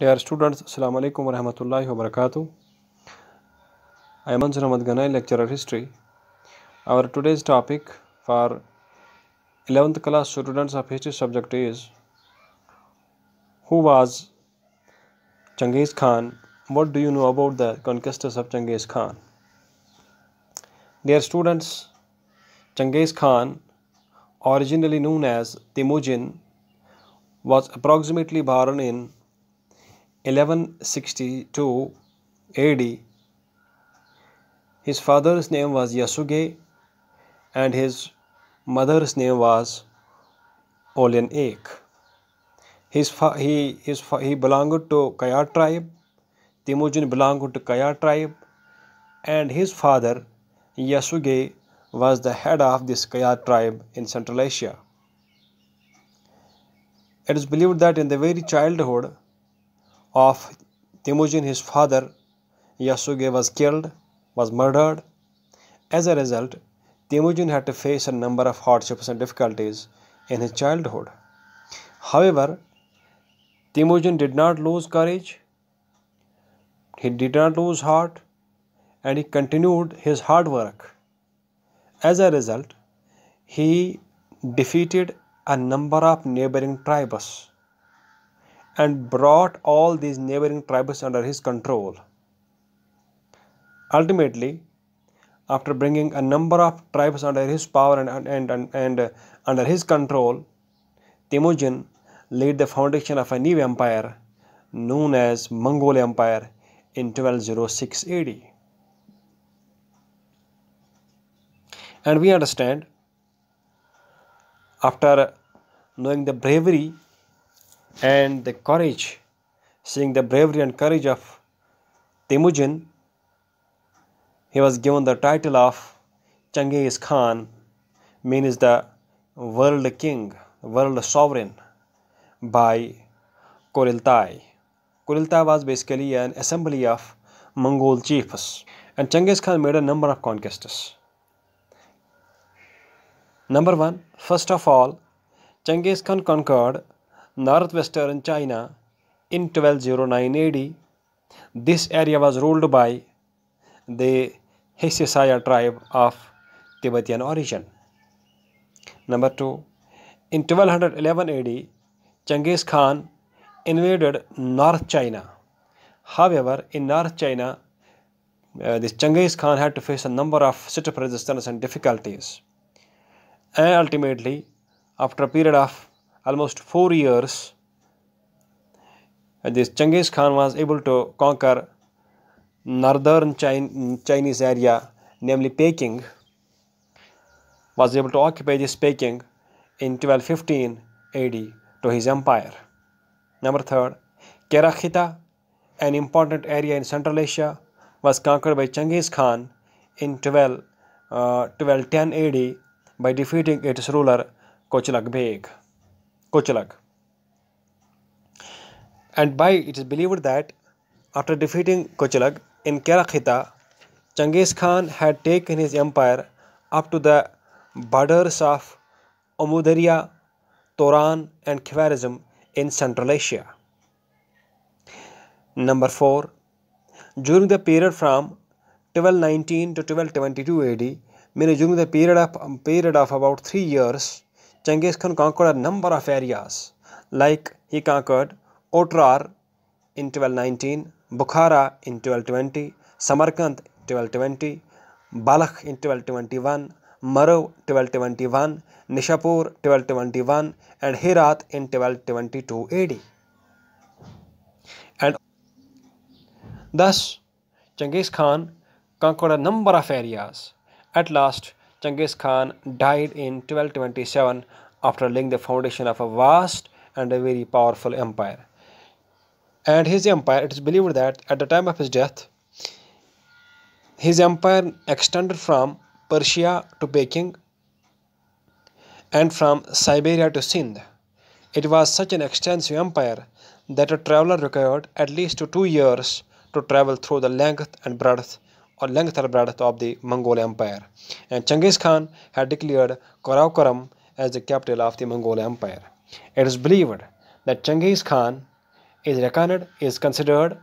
Dear students, Assalamu alaikum wa rahmatullahi wa barakatuh. I am Anzur Ahmad Ganai, lecturer history. Our today's topic for 11th class students of history subject is Who was Genghis Khan? What do you know about the conquestors of Genghis Khan? Dear students, Genghis Khan, originally known as Timurjin, was approximately born in 1162 AD. His father's name was Yasuge and his mother's name was Olen Ek. His he, his he belonged to Kaya tribe. Temujin belonged to Kaya tribe and his father Yasuge was the head of this Kaya tribe in Central Asia. It is believed that in the very childhood of Temujin, his father, Yasuge was killed, was murdered. As a result, Temujin had to face a number of hardships and difficulties in his childhood. However, Temujin did not lose courage, he did not lose heart, and he continued his hard work. As a result, he defeated a number of neighboring tribes and brought all these neighboring tribes under his control. Ultimately, after bringing a number of tribes under his power and, and, and, and uh, under his control, Temujin laid the foundation of a new empire known as Mongol Empire in 1206 AD. And we understand after knowing the bravery and the courage, seeing the bravery and courage of Temujin, he was given the title of Genghis Khan, means the world king, world sovereign, by Koriltai. Koriltai was basically an assembly of Mongol chiefs, and Genghis Khan made a number of conquests. Number one, first of all, Genghis Khan conquered northwestern China in 1209 AD. This area was ruled by the Hesychaya tribe of Tibetan origin. Number 2. In 1211 AD, Genghis Khan invaded North China. However, in North China, uh, this Genghis Khan had to face a number of such resistance and difficulties. And ultimately, after a period of almost four years, this Genghis Khan was able to conquer northern Chinese area, namely Peking, was able to occupy this Peking in 1215 AD to his empire. Number third, Kerakhita, an important area in Central Asia, was conquered by Genghis Khan in 12, uh, 1210 AD by defeating its ruler Kochilak Beg. Kochalak. And by it is believed that after defeating Kochalak in Kerakhita, Genghis Khan had taken his empire up to the borders of Omudaria, Toran, and Khwarezm in Central Asia. Number 4. During the period from 1219 to 1222 AD, meaning during the period of, period of about three years, Genghis Khan conquered a number of areas like he conquered Otrar in 1219, Bukhara in 1220, Samarkand 1220, Balakh in 1221, Marw 1221, Nishapur 1221 and Herat in 1222 AD. And thus Genghis Khan conquered a number of areas. At last Genghis Khan died in 1227 after laying the foundation of a vast and a very powerful empire. And his empire, it is believed that at the time of his death, his empire extended from Persia to Peking and from Siberia to Sindh. It was such an extensive empire that a traveler required at least two years to travel through the length and breadth or Leng Thoroughbred of the Mongol Empire, and Genghis Khan had declared Karakoram as the capital of the Mongol Empire. It is believed that Genghis Khan is reckoned is considered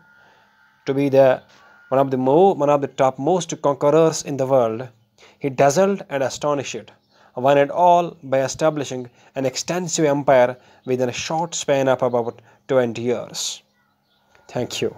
to be the one of the mo one of the topmost conquerors in the world. He dazzled and astonished one and all by establishing an extensive empire within a short span of about 20 years. Thank you.